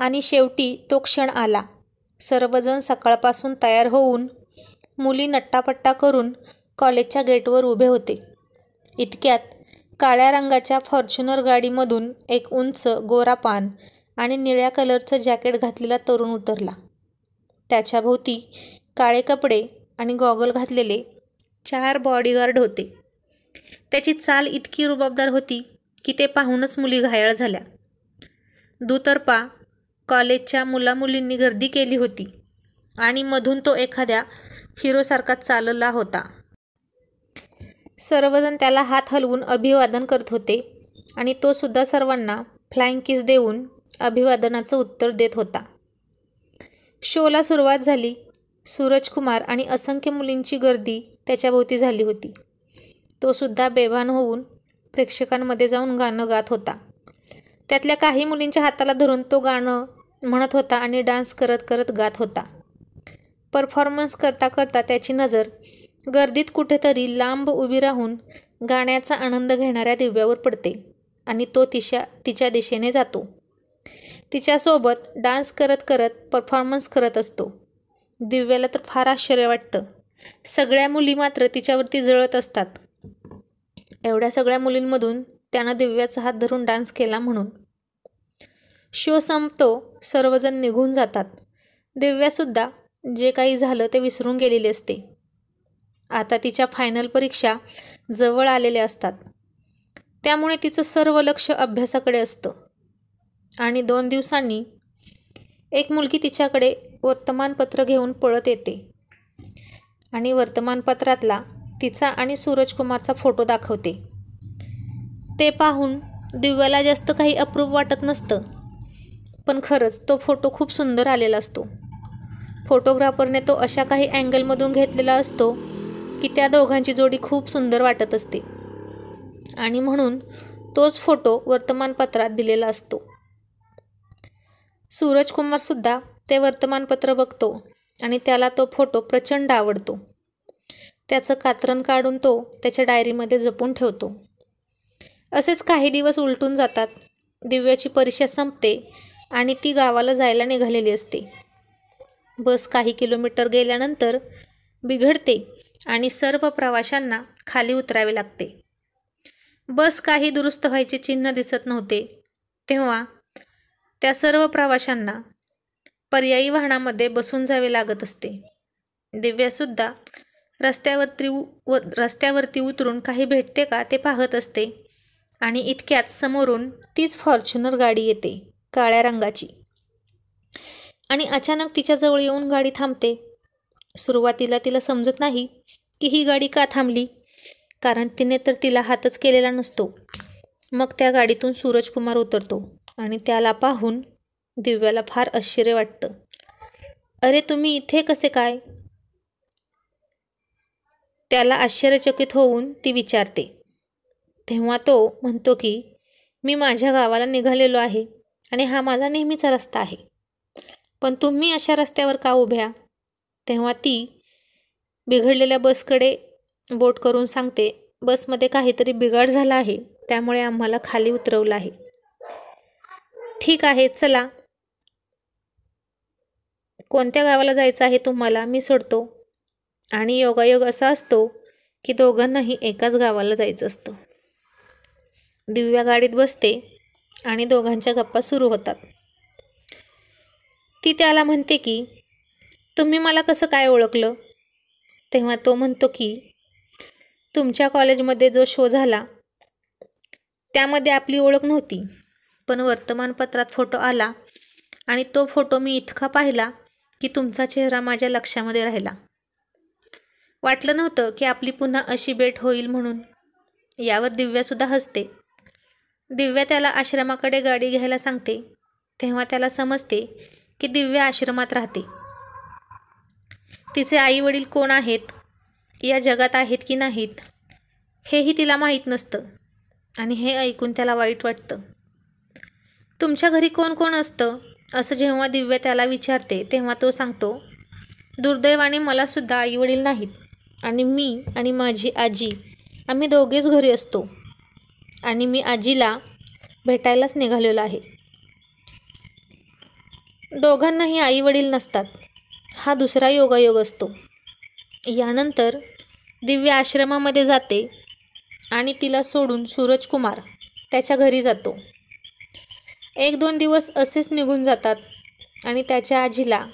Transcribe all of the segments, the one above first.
आणि शेवटी तो क्षण आला सर्वजण सकाळपासून तयार होऊन मुली नट्टापट्टा करून कॉलेजच्या गेटवर उभे होते इतक्यात काळ्या रंगाच्या फॉर्च्युनर गाडीमधून एक उंच गोरा पान आणि निळ्या कलरचं जॅकेट घातलेला तरुण उतरला त्याच्याभोवती काळे कपडे आणि गॉगल घातलेले चार बॉडीगार्ड होते त्याची चाल इतकी रुबाबदार होती की ते पाहूनच मुली घायाळ झाल्या दुतर्पा कॉलेजच्या मुलामुलींनी गर्दी केली होती आणि मधून तो एखाद्या हिरोसारखा चालला होता सर्वजण त्याला हात हलवून अभिवादन करत होते आणि तो सुद्धा सर्वांना फ्लाइंग किस देऊन अभिवादनाचं उत्तर देत होता शोला सुरुवात झाली सूरज कुमार आणि असंख्य मुलींची गर्दी त्याच्याभोवती झाली होती तो सुद्धा बेभान होऊन प्रेक्षकांमध्ये जाऊन गाणं गात होता त्यातल्या काही मुलींच्या हाताला धरून तो गाणं म्हणत होता आणि डान्स करत करत गात होता परफॉर्मन्स करता करता त्याची नजर गर्दीत कुठेतरी लांब उभी राहून गाण्याचा आनंद घेणाऱ्या दिव्यावर पडते आणि तो तिशा तिच्या दिशेने जातो तिच्यासोबत डान्स करत करत परफॉर्मन्स करत असतो दिव्याला तर फार आश्चर्य वाटतं सगळ्या मुली मात्र तिच्यावरती जळत असतात एवढ्या सगळ्या मुलींमधून त्यानं दिव्याचा हात धरून डान्स केला म्हणून शो संपतो सर्वजण निघून जातात दिव्यासुद्धा जे काही झालं ते विसरून गेलेले असते आता तिच्या फायनल परीक्षा जवळ आलेल्या असतात त्यामुळे तिचं सर्व लक्ष अभ्यासाकडे असतं आणि दोन दिवसांनी एक मुलगी तिच्याकडे वर्तमानपत्र घेऊन पळत येते आणि वर्तमानपत्रातला तिचा आणि सूरजकुमारचा फोटो दाखवते ते पाहून दिव्याला जास्त काही अप्रूव वाटत नसतं पण खरंच तो फोटो खूप सुंदर आलेला असतो फोटोग्राफरने तो अशा काही अँगलमधून घेतलेला असतो की त्या दोघांची जोडी खूप सुंदर वाटत असते आणि म्हणून तोच फोटो वर्तमानपत्रात दिलेला असतो सूरजकुमारसुद्धा ते वर्तमानपत्र बघतो आणि त्याला तो फोटो प्रचंड आवडतो त्याचं कात्रण काढून तो त्याच्या डायरीमध्ये जपून ठेवतो असेच काही दिवस उलटून जातात दिव्याची परीक्षा संपते आणि ती गावाला जायला निघालेली असते बस काही किलोमीटर गेल्यानंतर बिघडते आणि सर्व प्रवाशांना खाली उतरावे लागते बस काही दुरुस्त व्हायचे चिन्ह दिसत नव्हते तेव्हा त्या सर्व प्रवाशांना पर्यायी वाहनामध्ये बसून जावे लागत असते दिव्यासुद्धा रस्त्यावरती व रस्त्यावरती उतरून काही भेटते का ते पाहत असते आणि इतक्यात समोरून तीच फॉर्च्युनर गाडी येते काळ्या रंगाची आणि अचानक तिच्याजवळ येऊन गाडी थांबते सुरुवातीला तिला समजत नाही की ही गाडी का थांबली कारण तिने तर तिला हातच केलेला नसतो मग त्या गाडीतून सूरजकुमार उतरतो आणि त्याला पाहून दिव्याला फार आश्चर्य वाटतं अरे तुम्ही इथे कसे काय त्याला आश्चर्यचकित होऊन ती विचारते तेव्हा तो म्हणतो की मी माझ्या गावाला निघालेलो आहे आणि हा माझा नेहमीचा रस्ता आहे पण तुम्ही अशा रस्त्यावर का उभ्या तेव्हा ती बिघडलेल्या बसकडे बोट करून सांगते बसमध्ये काहीतरी बिघाड झाला आहे त्यामुळे आम्हाला खाली उतरवलं आहे ठीक आहे चला कोणत्या गावाला जायचं आहे तुम्हाला मी सोडतो आणि योगायोग असा असतो की दोघांनाही एकाच गावाला जायचं असतं दिव्या गाडीत बसते आणि दोघांच्या गप्पा सुरू होतात ती त्याला म्हणते की तुम्ही मला कसं काय ओळखलं तेव्हा तो म्हणतो की तुमच्या कॉलेजमध्ये जो शो झाला त्यामध्ये आपली ओळख नव्हती पण वर्तमानपत्रात फोटो आला आणि तो फोटो मी इतका पाहिला की तुमचा चेहरा माझ्या लक्षामध्ये राहिला वाटलं नव्हतं की आपली पुन्हा अशी भेट होईल म्हणून यावर दिव्यासुद्धा हसते दिव्या त्याला आश्रमाकडे गाडी घ्यायला सांगते तेव्हा त्याला समजते की दिव्या आश्रमात राहते तिचे आई वडील कोण आहेत या जगात आहेत की नाहीत हेही तिला माहीत नसतं आणि हे ऐकून त्याला वाईट वाटतं तुमच्या घरी कोण कोण असतं असं जेव्हा दिव्या त्याला विचारते तेव्हा तो सांगतो दुर्दैवाने मलासुद्धा आईवडील नाहीत आणि मी आणि माझी आजी आम्ही दोघेच घरी असतो आणि मी आजीला भेटायलाच निघालेलो आहे दोघांनाही आईवडील नसतात हा दुसरा योगायोग असतो यानंतर दिव्य आश्रमामध्ये जाते आणि तिला सोडून सूरजकुमार त्याच्या घरी जातो एक दोन दिवस असेच निघून जातात आणि त्याच्या आजीला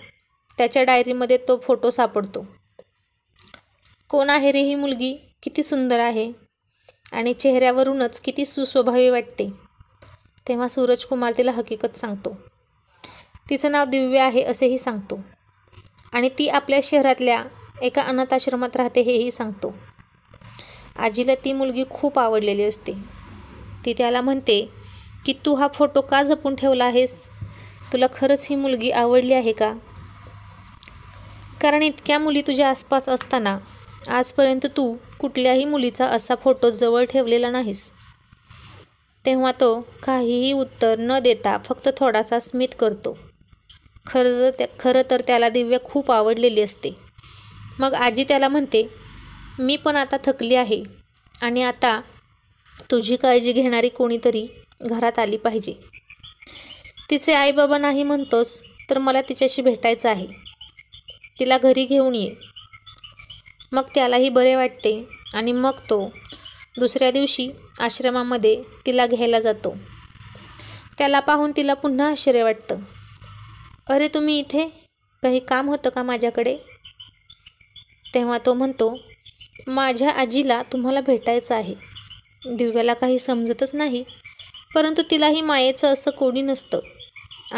त्याच्या डायरीमध्ये तो फोटो सापडतो कोण आहे रे ही मुलगी किती सुंदर आहे आणि चेहऱ्यावरूनच किती सुस्वभावी वाटते तेव्हा सूरज कुमार तिला हकीकत सांगतो तिचं नाव दिव्य आहे असेही सांगतो आणि ती आपल्या शहरातल्या एका अनाथाश्रमात राहते हेही सांगतो आजीला ती मुलगी खूप आवडलेली असते ती त्याला म्हणते की तू हा फोटो का जपून ठेवला आहेस तुला खरंच ही मुलगी आवडली आहे का कारण इतक्या मुली तुझ्या आसपास असताना आजपर्यंत तू कुठल्याही मुलीचा असा फोटो जवळ ठेवलेला नाहीस तेव्हा तो काहीही उत्तर न देता फक्त थोडासा स्मित करतो खरं त्या खरं तर त्याला दिव्या खूप आवडलेली असते मग आजी त्याला म्हणते मी पण आता थकली आहे आणि आता तुझी काळजी घेणारी कोणीतरी घरात आली पाहिजे तिचे आई बाबा नाही म्हणतोस तर मला तिच्याशी भेटायचं आहे तिला घरी घेऊन ये मग त्यालाही बरे वाटते आणि मग तो दुसऱ्या दिवशी आश्रमामध्ये तिला घ्यायला जातो त्याला पाहून तिला पुन्हा आश्चर्य वाटतं अरे तुम्ही इथे काही काम होतं का माझ्याकडे तेव्हा तो म्हणतो माझ्या आजीला तुम्हाला भेटायचं आहे दिव्याला काही समजतच नाही परंतु तिलाही मायेचं असं कोणी नसतं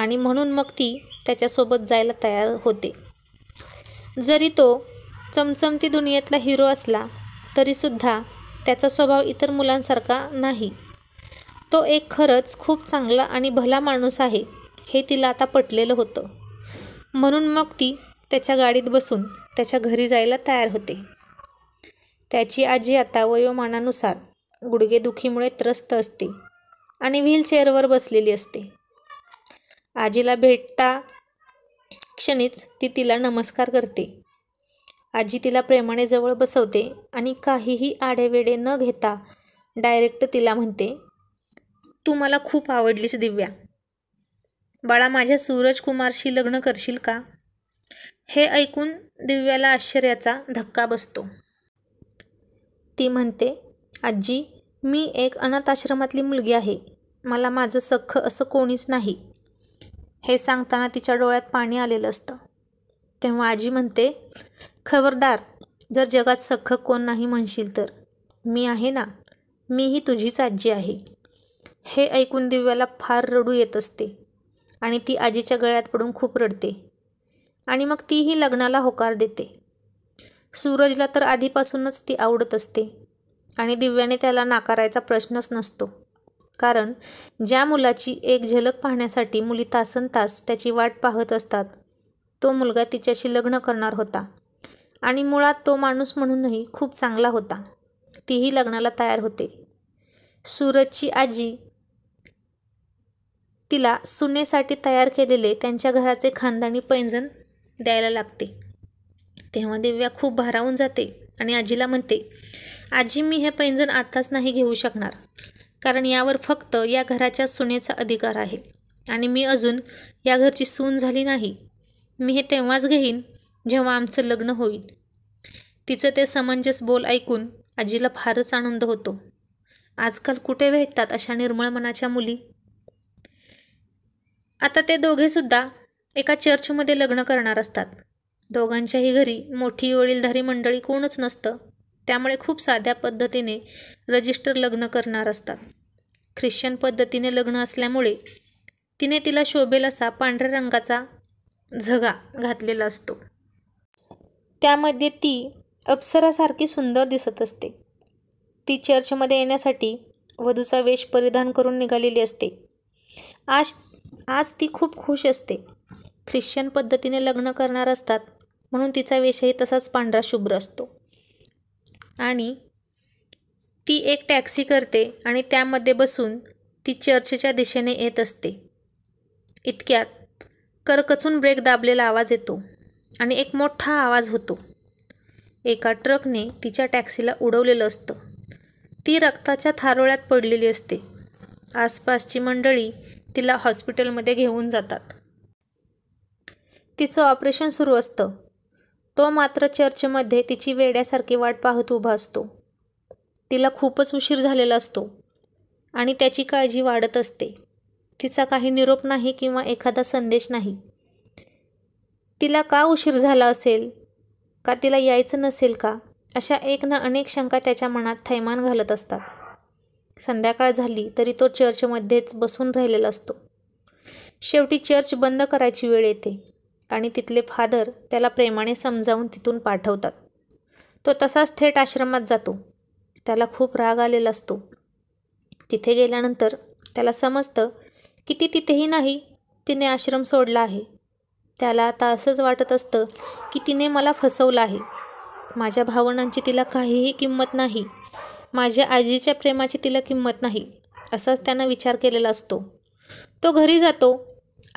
आणि म्हणून मग ती त्याच्यासोबत जायला तयार होते जरी तो चमचमती दुनियेतला हिरो असला तरीसुद्धा त्याचा स्वभाव इतर मुलांसारखा नाही तो एक खरंच खूप चांगला आणि भला माणूस आहे हे तिला आता पटलेलं होतं म्हणून मग ती त्याच्या गाडीत बसून त्याच्या घरी जायला तयार होते त्याची आजी आता वयोमानानुसार गुडघेदुखीमुळे त्रस्त असते आणि व्हीलचेअरवर बसलेली असते आजीला भेटता क्षणीच ती तिला नमस्कार करते आजी तिला प्रेमाने जवळ बसवते आणि काहीही आढेवेडे न घेता डायरेक्ट तिला म्हणते तू मला खूप आवडलीस दिव्या बाळा माझ्या सूरज कुमारशी लग्न करशील का हे ऐकून दिव्याला आश्चर्याचा धक्का बसतो ती म्हणते आजी मी एक अनाथ आश्रमातली मुलगी आहे मला माझं सख्ख असं कोणीच नाही हे सांगताना तिच्या डोळ्यात पाणी आलेलं असतं तेव्हा आजी म्हणते खबरदार जर जगात सख्ख कोण नाही म्हणशील तर मी आहे ना मीही तुझीच आजी आहे हे ऐकून दिव्याला फार रडू येत असते आणि ती आजीच्या गळ्यात पडून खूप रडते आणि मग तीही लग्नाला होकार देते सूरजला तर आधीपासूनच ती आवडत असते आणि दिव्याने त्याला नाकारायचा प्रश्नच नसतो कारण ज्या मुलाची एक झलक पाहण्यासाठी मुली तासन तास त्याची वाट पाहत असतात तो मुलगा तिच्याशी लग्न करणार होता आणि मुळात तो माणूस म्हणूनही खूप चांगला होता तीही लग्नाला तयार होते सूरजची आजी तिला सुनेसाठी तयार केलेले त्यांच्या घराचे खानदानी पैंजण द्यायला लागते तेव्हा दिव्या खूप भारावून जाते आणि आजीला म्हणते आजी मी हे पैंजण आताच नाही घेऊ शकणार कारण यावर फक्त या घराच्या सुनेचा अधिकार आहे आणि मी अजून या घरची सून झाली नाही मी हे तेव्हाच घेईन जेव्हा आमचं लग्न होईल तिचं ते समंजस बोल ऐकून आजीला फारच आनंद होतो आजकाल कुठे भेटतात अशा निर्मळ मनाच्या मुली आता ते दोघेसुद्धा एका चर्चमध्ये लग्न करणार असतात दोघांच्याही घरी मोठी वडीलधारी मंडळी कोणच नसतं त्यामुळे खूप साध्या पद्धतीने रजिस्टर लग्न करणार असतात ख्रिश्चन पद्धतीने लग्न असल्यामुळे तिने तिला शोभेल असा पांढऱ्या रंगाचा झगा घातलेला असतो त्यामध्ये ती अप्सरासारखी सुंदर दिसत असते ती चर्चमध्ये येण्यासाठी वधूचा वेश परिधान करून निघालेली असते आज आज ती खूप खुश असते ख्रिश्चन पद्धतीने लग्न करणार असतात म्हणून तिचा वेशही तसाच पांढरा शुभ्र असतो आणि ती एक टॅक्सी करते आणि त्यामध्ये बसून ती चर्चच्या दिशेने येत असते इतक्यात करकचून ब्रेक दाबलेला आवाज येतो आणि एक मोठा आवाज होतो एका ट्रकने तिच्या टॅक्सीला उडवलेलं असतं ती रक्ताच्या थारोळ्यात पडलेली असते आसपासची मंडळी तिला हॉस्पिटलमध्ये घेऊन जातात तिचं ऑपरेशन सुरू असतं तो मात्र चर्चमध्ये तिची वेड्यासारखी वाट पाहत उभा असतो तिला खूपच उशीर झालेला असतो आणि त्याची काळजी वाढत असते तिचा काही निरोप नाही किंवा एखादा संदेश नाही तिला का उशीर झाला असेल का तिला यायचं नसेल का अशा एक ना अनेक शंका त्याच्या मनात थैमान घालत असतात संध्याकाळ झाली तरी तो चर्चमध्येच बसून राहिलेला असतो शेवटी चर्च बंद करायची वेळ येते आणि तिथले फादर त्याला प्रेमाने समजावून तिथून पाठवतात तो तसाच थेट आश्रमात जातो त्याला खूप राग आलेला असतो तिथे गेल्यानंतर त्याला समजतं की ती तिथेही नाही तिने आश्रम सोडला आहे त्याला आता असंच वाटत असतं की तिने मला फसवलं आहे माझ्या भावनांची तिला काहीही किंमत नाही माझ्या आजीच्या प्रेमाची तिला किंमत नाही असाच त्यानं विचार केलेला असतो तो घरी जातो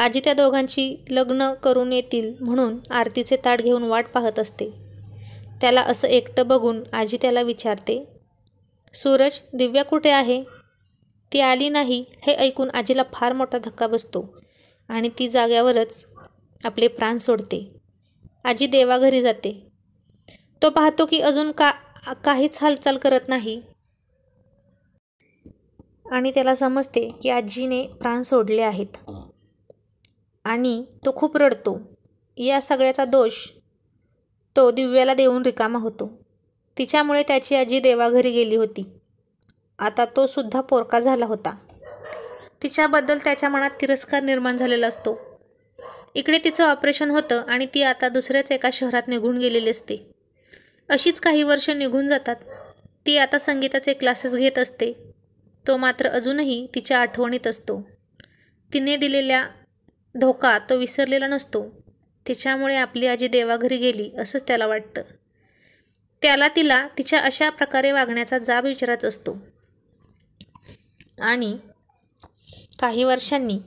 आजी त्या दोघांची लग्न करून येतील म्हणून आरतीचे ताट घेऊन वाट पाहत असते त्याला असं एकटं बघून आजी त्याला विचारते सूरज दिव्या कुठे आहे ती आली नाही हे ऐकून आजीला फार मोठा धक्का बसतो आणि ती जाग्यावरच आपले प्राण सोडते आजी देवाघरी जाते तो पाहतो की अजून का काहीच हालचाल करत नाही आणि त्याला समजते की आजीने प्राण सोडले आहेत आणि तो खूप रडतो या सगळ्याचा दोष तो दिव्याला देऊन रिकामा होतो तिच्यामुळे त्याची आजी देवाघरी गेली होती आता तो सुद्धा पोरका झाला होता तिच्याबद्दल त्याच्या मनात तिरस्कार निर्माण झालेला असतो इकडे तिचं ऑपरेशन होतं आणि ती आता दुसऱ्याच एका शहरात निघून गेलेली असते अशीच काही वर्ष निघून जातात ती आता संगीताचे क्लासेस घेत असते तो मात्र अजूनही तिच्या आठवणीत असतो तिने दिलेल्या धोका तो विसरलेला नसतो तिच्यामुळे आपली आजी देवाघरी गेली असंच त्याला वाटतं त्याला तिला तिच्या अशा प्रकारे वागण्याचा जाब विचाराच असतो आणि काही वर्षांनी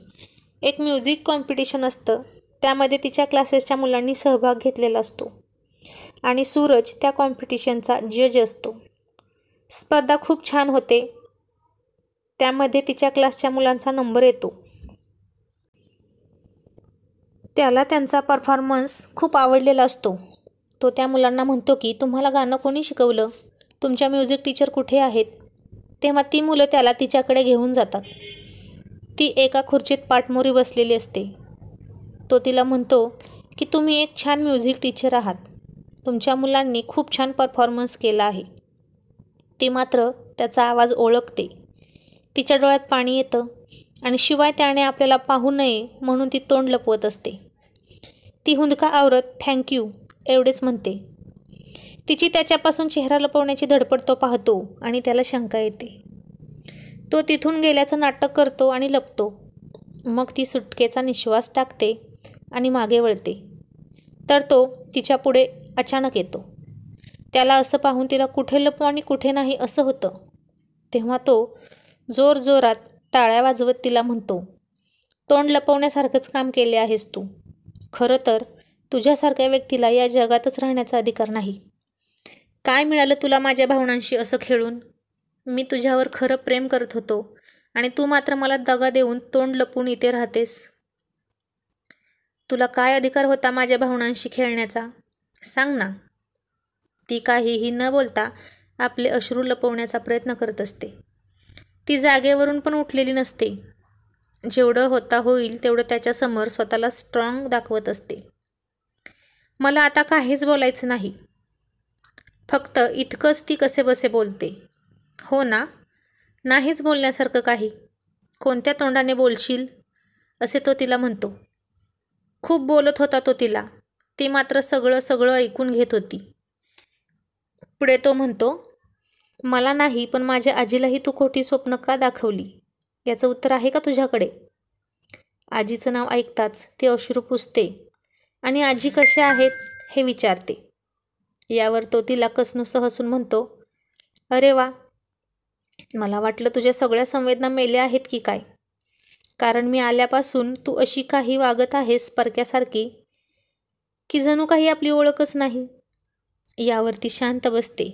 एक म्युझिक कॉम्पिटिशन असतं त्यामध्ये तिच्या क्लासेसच्या मुलांनी सहभाग घेतलेला असतो आणि सूरज त्या कॉम्पिटिशनचा जज असतो स्पर्धा खूप छान होते त्यामध्ये तिच्या क्लासच्या मुलांचा नंबर येतो त्याला त्यांचा परफॉर्मन्स खूप आवडलेला असतो तो त्या मुलांना म्हणतो की तुम्हाला गाणं कोणी शिकवलं तुमच्या म्युझिक टीचर कुठे आहेत तेव्हा ती मुलं त्याला तिच्याकडे घेऊन जातात ती एका खुर्चीत पाठमोरी बसलेली असते तो तिला म्हणतो की तुम्ही एक छान म्युझिक टीचर आहात तुमच्या मुलांनी खूप छान परफॉर्मन्स केला आहे ती मात्र त्याचा आवाज ओळखते तिच्या डोळ्यात पाणी येतं आणि शिवाय त्याने आपल्याला पाहू नये म्हणून ती तोंड लपवत असते ती हुंदका आवरत थँक्यू एवढेच म्हणते तिची त्याच्यापासून चेहरा लपवण्याची धडपड तो पाहतो आणि त्याला शंका येते तो तिथून गेल्याचं नाटक करतो आणि लपतो मग ती सुटकेचा निश्वास टाकते आणि मागे वळते तर तो तिच्या पुढे अचानक येतो त्याला असं पाहून तिला कुठे लपू आणि कुठे नाही असं होतं तेव्हा तो जोरजोरात टाळ्या वाजवत तिला म्हणतो तोंड लपवण्यासारखंच काम केले आहेस तू खरं तर तुझ्यासारख्या व्यक्तीला या जगातच राहण्याचा अधिकार नाही काय मिळालं तुला माझ्या भावनांशी असं खेळून मी तुझ्यावर खरं प्रेम करत होतो आणि तू मात्र मला दगा देऊन तोंड लपून इथे राहतेस तुला काय अधिकार होता माझ्या भावनांशी खेळण्याचा सांग ना ती काहीही न बोलता आपले अश्रू लपवण्याचा प्रयत्न करत असते ती जागेवरून पण उठलेली नसते जेवढं होता होईल तेवढं त्याच्यासमोर स्वतःला स्ट्रॉंग दाखवत असते मला आता काहीच बोलायचं नाही फक्त इतकंच ती कसे बसे बोलते हो ना नाहीच बोलण्यासारखं काही कोणत्या तोंडाने बोलशील असे तो तिला म्हणतो खूप बोलत होता तो तिला ती मात्र सगळं सगळं ऐकून घेत होती पुढे तो म्हणतो मला नाही पण माझ्या आजीलाही तू खोटी स्वप्न का दाखवली याचं उत्तर आहे का तुझ्याकडे आजीचं नाव ऐकताच ती अश्रू पुसते आणि आजी कशा आहेत हे विचारते यावर तो तिला कसनुसं हसून म्हणतो अरे वा मला वाटलं तुझ्या सगळ्या संवेदना मेल्या आहेत की काय कारण मी आल्यापासून तू अशी काही वागत आहेस परक्यासारखी की जणू काही आपली ओळखच नाही यावरती शांत बसते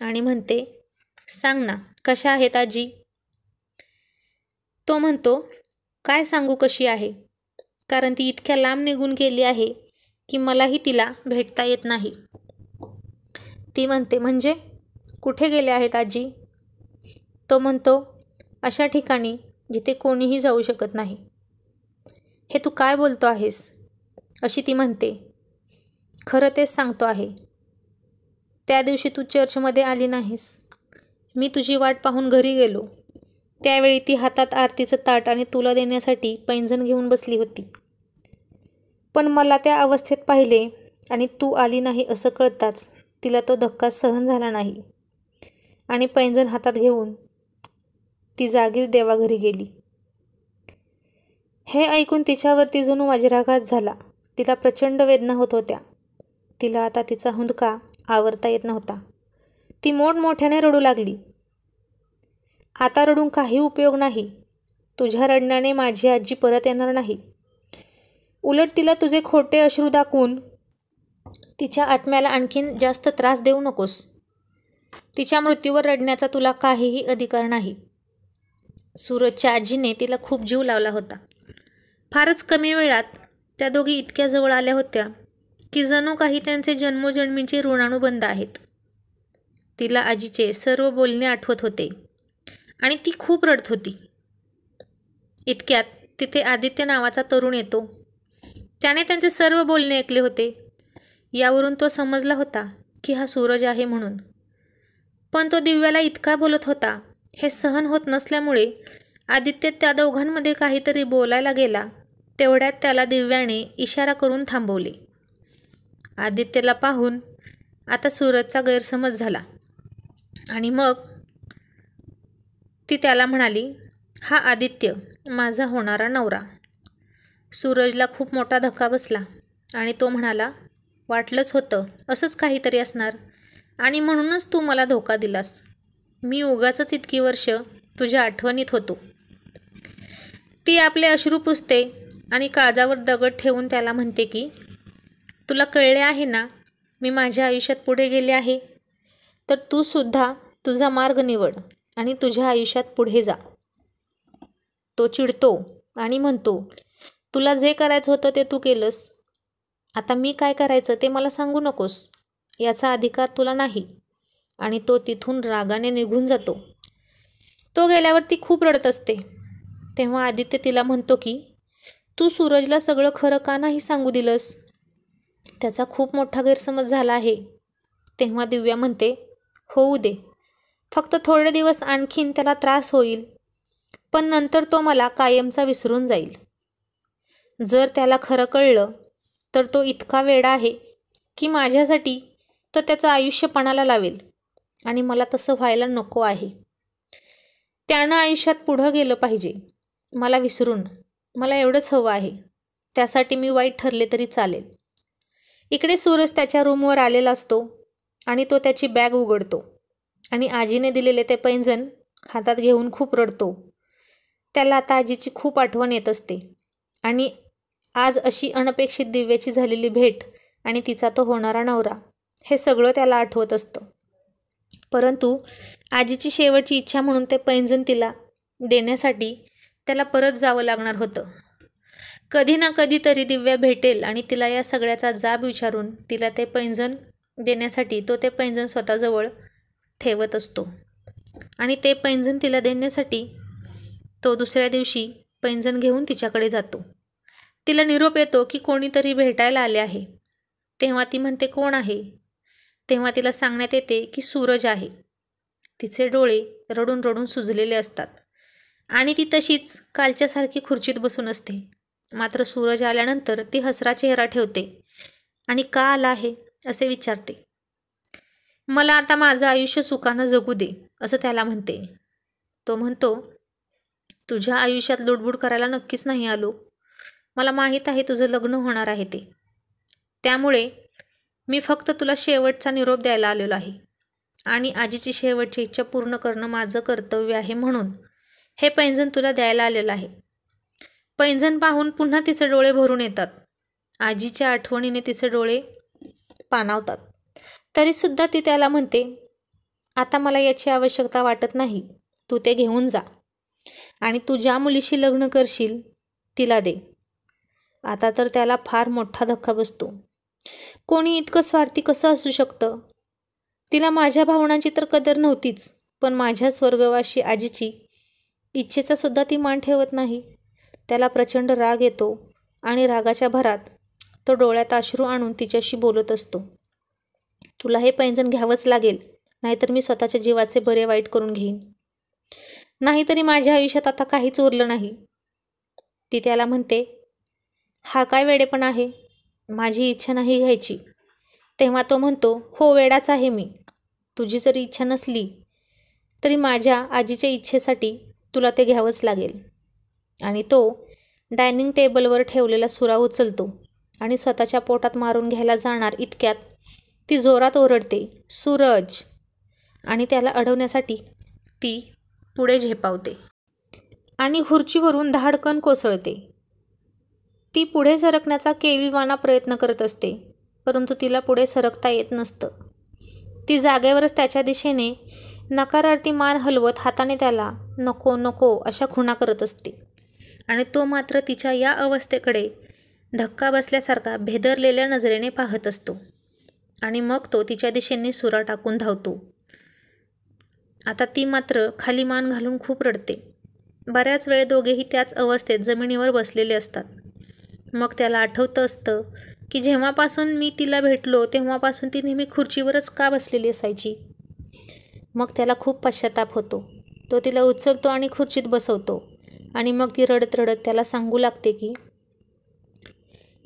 आणि म्हणते सांग ना कशा आहेत आजी तो म्हणतो काय सांगू कशी आहे कारण ती इतक्या लांब निघून गेली आहे की मलाही तिला भेटता येत नाही ती म्हणते म्हणजे कुठे गेले आहेत आजी तो म्हणतो अशा ठिकाणी जिथे कोणीही जाऊ शकत नाही हे तू काय बोलतो आहेस अशी ती म्हणते खरं तेच सांगतो आहे त्या दिवशी तू चर्चमध्ये आली नाहीस मी तुझी वाट पाहून घरी गेलो त्यावेळी ती हातात आरतीचं ताट आणि तुला देण्यासाठी पैंजण घेऊन बसली होती पण मला त्या अवस्थेत पाहिले आणि तू आली नाही असं कळताच तिला तो धक्का सहन झाला नाही आणि पैंजण हातात घेऊन ती जागीच देवाघरी गेली हे ऐकून तिच्यावरती जणू वज्राघात झाला तिला प्रचंड वेदना होत होत्या तिला आता तिचा हुंदका आवरता येत नव्हता ती मोठमोठ्याने रडू लागली आता रडून काही उपयोग नाही तुझ्या रडण्याने माझी आजी परत येणार नाही उलट तिला तुझे खोटे अश्रू दाखवून तिच्या आत्म्याला आणखीन जास्त त्रास देऊ नकोस तिच्या मृत्यूवर रडण्याचा तुला काहीही अधिकार नाही सूरजच्या आजीने तिला खूप जीव लावला होता फारच कमी वेळात त्या दोघी इतक्या जवळ आल्या होत्या की जणू काही त्यांचे जन्मोजन्मीचे ऋणानुबंध आहेत तिला आजीचे सर्व बोलणे आठवत होते आणि ती खूप रडत होती इतक्यात तिथे आदित्य नावाचा तरुण येतो त्याने त्यांचे सर्व बोलणे ऐकले होते यावरून तो समजला होता की हा सूरज आहे म्हणून पण तो दिव्याला इतका बोलत होता हे सहन होत नसल्यामुळे आदित्य त्या दोघांमध्ये काहीतरी बोलायला गेला तेवढ्यात त्याला दिव्याने इशारा करून थांबवले आदित्यला पाहून आता सूरजचा गैरसमज झाला आणि मग ती त्याला म्हणाली हा आदित्य माझा होणारा नवरा सूरजला खूप मोठा धक्का बसला आणि तो म्हणाला वाटलंच होतं असंच काहीतरी असणार आणि म्हणूनच तू मला धोका दिलास मी उगाच इतकी वर्ष तुझ्या आठवणीत होतो ती आपले अश्रू पुसते आणि काळजावर दगड ठेवून त्याला म्हणते की तुला कळले आहे ना मी माझ्या आयुष्यात पुढे गेले आहे तर तू सुद्धा तुझा मार्ग निवड आणि तुझ्या आयुष्यात पुढे जा तो चिडतो आणि म्हणतो तुला जे करायचं होतं ते तू केलंस आता मी काय करायचं ते मला सांगू नकोस याचा अधिकार तुला नाही आणि तो तिथून रागाने निघून जातो तो गेल्यावर ती खूप रडत असते तेव्हा आदित्य तिला म्हणतो की तू सूरजला सगळं खरं का नाही सांगू दिलंस त्याचा खूप मोठा गैरसमज झाला आहे तेव्हा दिव्या म्हणते होऊ दे फक्त थोडे दिवस आणखीन त्याला त्रास होईल पण नंतर तो मला कायमचा विसरून जाईल जर त्याला खरं कळलं तर तो इतका वेडा आहे की माझ्यासाठी तो त्याचं आयुष्यपणाला लावेल आणि मला तसं व्हायला नको आहे त्यानं आयुष्यात पुढं गेलं पाहिजे मला विसरून मला एवढंच हवं आहे त्यासाठी मी वाईट ठरले तरी चालेल इकडे सूरज त्याच्या रूमवर आलेला असतो आणि तो त्याची बॅग उघडतो आणि आजीने दिलेले ते पैंजण हातात घेऊन खूप रडतो त्याला आता आजीची खूप आठवण येत असते आणि आज अशी अनपेक्षित दिव्याची झालेली भेट आणि तिचा तो होणारा नवरा हे सगळं त्याला आठवत असतं परंतु आजीची शेवटची इच्छा म्हणून ते पैंजण तिला देण्यासाठी त्याला परत जावं लागणार होतं कधी ना कधीतरी दिव्या भेटेल आणि तिला या सगळ्याचा जाब विचारून तिला ते पैंजण देण्यासाठी तो ते पैंजण स्वतःजवळ ठेवत असतो आणि ते पैंजण तिला देण्यासाठी तो दुसऱ्या दिवशी पैंजण घेऊन तिच्याकडे जातो तिला निरोप येतो की कोणीतरी भेटायला आले आहे तेव्हा ती म्हणते कोण आहे तेव्हा तिला सांगण्यात येते की सूरज आहे तिचे डोळे रडून रडून सुजलेले असतात आणि ती तशीच कालच्यासारखी खुर्चीत बसून असते मात्र सूरज आल्यानंतर ती हसरा चेहरा ठेवते आणि का आला आहे असे विचारते मला आता माझं आयुष्य सुखानं जगू दे असं त्याला म्हणते तो म्हणतो तुझ्या आयुष्यात लुडबुड करायला नक्कीच नाही आलो मला माहीत आहे तुझं लग्न होणार आहे ते त्यामुळे मी फक्त तुला शेवटचा निरोप द्यायला आलेलो आहे आणि आजीची शेवटची इच्छा पूर्ण करणं माझं कर्तव्य आहे म्हणून हे पैंजण तुला द्यायला आलेलं आहे पैंजण पाहून पुन्हा तिचे डोळे भरून येतात आजीच्या आठवणीने तिचे डोळे पानावतात तरीसुद्धा ती त्याला म्हणते आता मला याची आवश्यकता वाटत नाही तू ते घेऊन जा आणि तू ज्या मुलीशी लग्न करशील तिला दे आता तर त्याला फार मोठा धक्का बसतो कोणी इतकं स्वार्थी कसं असू शकतं तिला माझ्या भावनांची तर कदर नव्हतीच पण माझ्या स्वर्गवाशी आजीची इच्छेचा सुद्धा ती मान ठेवत नाही त्याला प्रचंड राग येतो आणि रागाच्या भरात तो डोळ्यात अश्रू आणून तिच्याशी बोलत असतो तुला हे पैंजण घ्यावंच लागेल नाहीतर मी स्वतःच्या जीवाचे बरे वाईट करून घेईन नाहीतरी माझ्या आयुष्यात आता काहीच उरलं नाही ती त्याला म्हणते हा काय वेडेपण आहे माझी इच्छा नाही घ्यायची तेव्हा तो म्हणतो हो वेडाच आहे मी तुझी जरी इच्छा नसली तरी माझ्या आजीच्या इच्छेसाठी तुला ते घ्यावंच लागेल आणि तो डायनिंग टेबलवर ठेवलेला सुरा उचलतो आणि स्वतःच्या पोटात मारून घ्यायला जाणार इतक्यात ती जोरात ओरडते सूरज आणि त्याला अडवण्यासाठी ती पुढे झेपावते आणि खुर्चीवरून धाडकन कोसळते ती पुढे सरकण्याचा केविलवाना प्रयत्न करत असते परंतु तिला पुढे सरकता येत नसतं ती जागेवरच त्याच्या दिशेने नकारार्थी मान हलवत हाताने त्याला नको नको अशा खुणा करत असते आणि तो मात्र तिच्या या अवस्थेकडे धक्का बसल्यासारखा भेदरलेल्या नजरेने पाहत असतो आणि मग तो तिच्या दिशेने सुरा टाकून धावतो आता ती मात्र खाली मान घालून खूप रडते बऱ्याच वेळ दोघेही त्याच अवस्थेत जमिनीवर बसलेले असतात मग त्याला आठवतं असतं की जेव्हापासून मी तिला भेटलो तेव्हापासून ती नेहमी खुर्चीवरच का बसलेली असायची मग त्याला खूप पश्चाताप होतो तो तिला उचलतो आणि खुर्चीत बसवतो आणि मग ती रडत रडत त्याला सांगू लागते की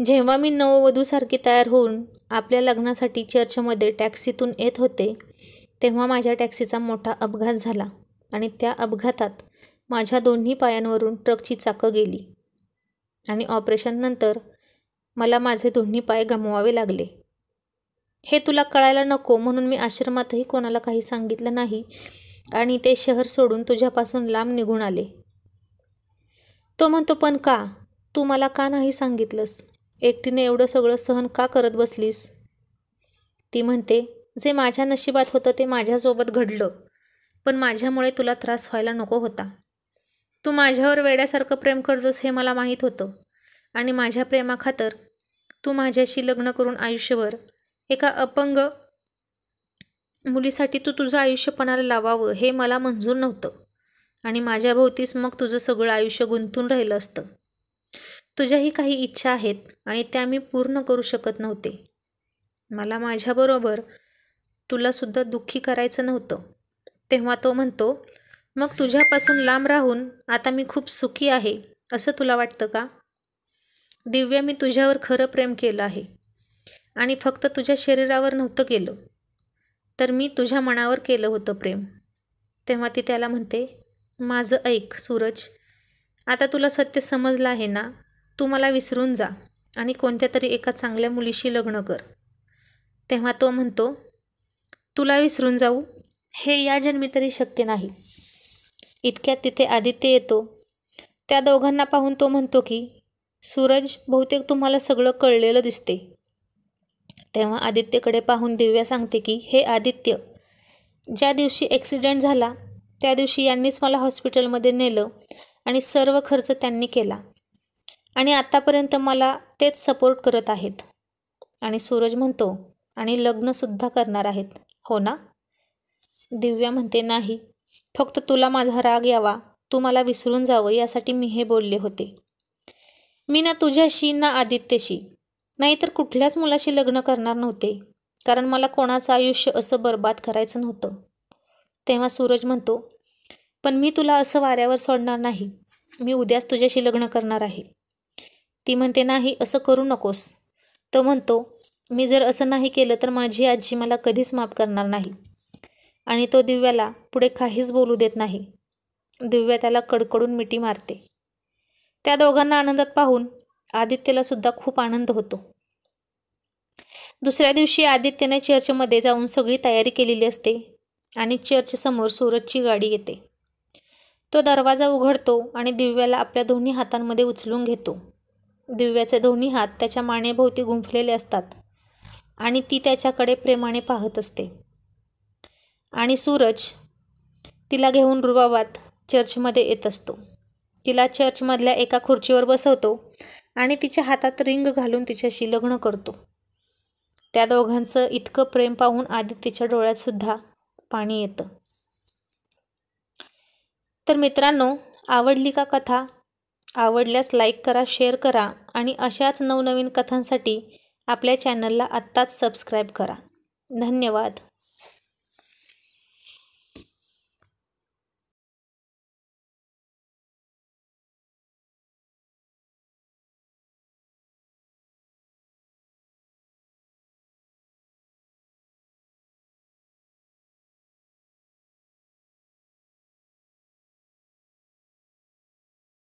जेव्हा मी नववधूसारखी तयार होऊन आपल्या लग्नासाठी चर्चमध्ये टॅक्सीतून येत होते तेव्हा माझ्या टॅक्सीचा मोठा अपघात झाला आणि त्या अपघातात माझ्या दोन्ही पायांवरून ट्रकची चाकं गेली आणि ऑपरेशननंतर मला माझे दोन्ही पाय गमवावे लागले हे तुला कळायला नको म्हणून मी आश्रमातही कोणाला काही सांगितलं नाही आणि ते शहर सोडून तुझ्यापासून लांब निघून आले तो म्हणतो पण का तू मला का नाही सांगितलंस एकटीने एवढं सगळं सहन का करत बसलीस ती म्हणते जे माझ्या नशिबात होतं ते माझ्यासोबत घडलं पण माझ्यामुळे तुला त्रास व्हायला नको होता तू माझ्यावर वेड्यासारखं प्रेम करतोस हे मला माहीत होतं आणि माझ्या प्रेमाखातर तू माझ्याशी लग्न करून आयुष्यभर एका अपंग मुलीसाठी तू तुझं आयुष्यपणाला लावावं हे मला मंजूर नव्हतं आणि माझ्या मग तुझं सगळं आयुष्य गुंतून राहिलं असतं तुझ्याही काही इच्छा आहेत आणि त्या मी पूर्ण करू शकत नव्हते मला माझ्याबरोबर तुलासुद्धा दुःखी करायचं नव्हतं तेव्हा तो म्हणतो मग तुझ्यापासून लांब राहून आता मी खूप सुखी आहे असं तुला वाटतं का दिव्या मी तुझ्यावर खरं प्रेम केलं आहे आणि फक्त तुझ्या शरीरावर नव्हतं केलं तर मी तुझ्या मनावर केलं होतं प्रेम तेव्हा ती त्याला म्हणते माझं ऐक सूरज आता तुला सत्य समजलं आहे ना तू मला विसरून जा आणि कोणत्या तरी एका चांगल्या मुलीशी लग्न कर तेव्हा तो म्हणतो तुला विसरून जाऊ हे या जन्मी तरी शक्य नाही इतक्यात तिथे आदित्य येतो त्या दोघांना पाहून तो म्हणतो की सूरज बहुतेक तुम्हाला सगळं कळलेलं दिसते तेव्हा आदित्यकडे पाहून दिव्या सांगते की हे आदित्य ज्या दिवशी ॲक्सिडेंट झाला त्या दिवशी यांनीच मला हॉस्पिटलमध्ये नेलं आणि सर्व खर्च त्यांनी केला आणि आत्तापर्यंत मला तेच सपोर्ट करत आहेत आणि सूरज म्हणतो आणि लग्नसुद्धा करणार आहेत हो ना दिव्या म्हणते नाही फक्त तुला माझा राग यावा तू मला विसरून जावं यासाठी मी हे बोलले होते मी ना तुझ्याशी ना आदित्यशी नाहीतर कुठल्याच मुलाशी लग्न करणार नव्हते कारण मला कोणाचं आयुष्य असं बर्बाद करायचं नव्हतं तेव्हा सूरज म्हणतो पण मी तुला असं वाऱ्यावर सोडणार नाही मी उद्याच तुझ्याशी लग्न करणार आहे ती म्हणते नाही असं करू नकोस तो म्हणतो मी जर असं नाही केलं तर माझी आजी मला कधीच माफ करणार नाही आणि तो दिव्याला पुढे काहीच बोलू देत नाही दिव्या त्याला कडकडून मिठी मारते त्या दोघांना आनंदात पाहून आदित्यला सुद्धा खूप आनंद होतो दुसऱ्या दिवशी आदित्यने चर्चमध्ये जाऊन सगळी तयारी केलेली असते आणि चर्चसमोर सूरजची गाडी येते तो दरवाजा उघडतो आणि दिव्याला आपल्या दोन्ही हातांमध्ये उचलून घेतो दिव्याचे दोन्ही हात त्याच्या मानेभोवती गुंफलेले असतात आणि ती त्याच्याकडे प्रेमाने पाहत असते आणि सूरज तिला घेऊन रुबाबात चर्चमध्ये येत असतो तिला चर्चमधल्या एका खुर्चीवर बसवतो आणि तिच्या हातात रिंग घालून तिच्याशी लग्न करतो त्या दोघांचं इतकं प्रेम पाहून आदित्यच्या डोळ्यातसुद्धा पाणी येतं तर मित्रांनो आवडली का कथा आवडल्यास लाईक करा शेअर करा आणि अशाच नवनवीन कथांसाठी आपल्या चॅनलला आत्ताच सबस्क्राईब करा धन्यवाद